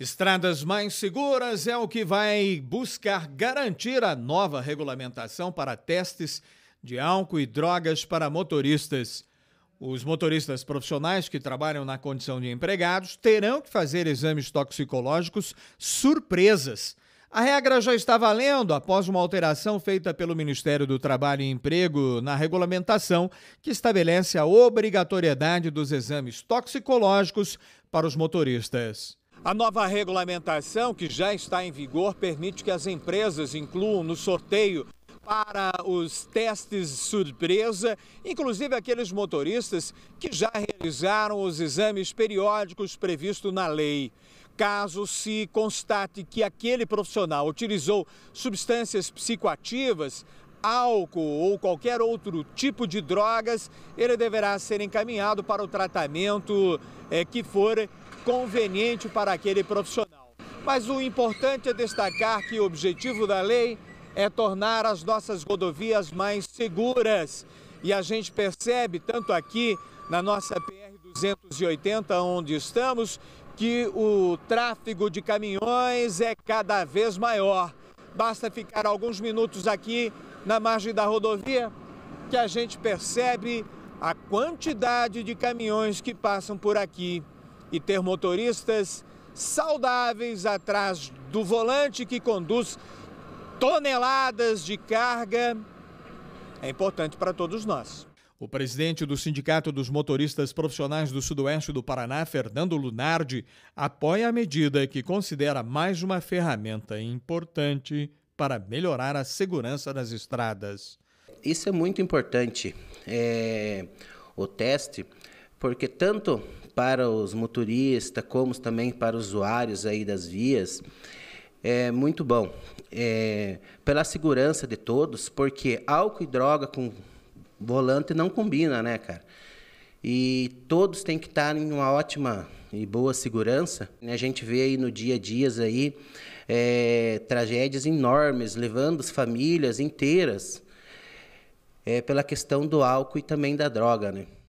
Estradas mais seguras é o que vai buscar garantir a nova regulamentação para testes de álcool e drogas para motoristas. Os motoristas profissionais que trabalham na condição de empregados terão que fazer exames toxicológicos surpresas. A regra já está valendo após uma alteração feita pelo Ministério do Trabalho e Emprego na regulamentação que estabelece a obrigatoriedade dos exames toxicológicos para os motoristas. A nova regulamentação, que já está em vigor, permite que as empresas incluam no sorteio para os testes surpresa, inclusive aqueles motoristas que já realizaram os exames periódicos previstos na lei. Caso se constate que aquele profissional utilizou substâncias psicoativas, álcool ou qualquer outro tipo de drogas, ele deverá ser encaminhado para o tratamento é, que for conveniente para aquele profissional. Mas o importante é destacar que o objetivo da lei é tornar as nossas rodovias mais seguras. E a gente percebe, tanto aqui na nossa PR-280, onde estamos, que o tráfego de caminhões é cada vez maior. Basta ficar alguns minutos aqui na margem da rodovia que a gente percebe a quantidade de caminhões que passam por aqui e ter motoristas saudáveis atrás do volante que conduz toneladas de carga é importante para todos nós. O presidente do Sindicato dos Motoristas Profissionais do Sudoeste do Paraná, Fernando Lunardi, apoia a medida que considera mais uma ferramenta importante para melhorar a segurança nas estradas. Isso é muito importante, é, o teste, porque tanto para os motoristas, como também para os usuários aí das vias, é muito bom. É, pela segurança de todos, porque álcool e droga com volante não combina, né, cara? E todos têm que estar em uma ótima e boa segurança. A gente vê aí no dia a dia aí, é, tragédias enormes, levando as famílias inteiras é, pela questão do álcool e também da droga, né?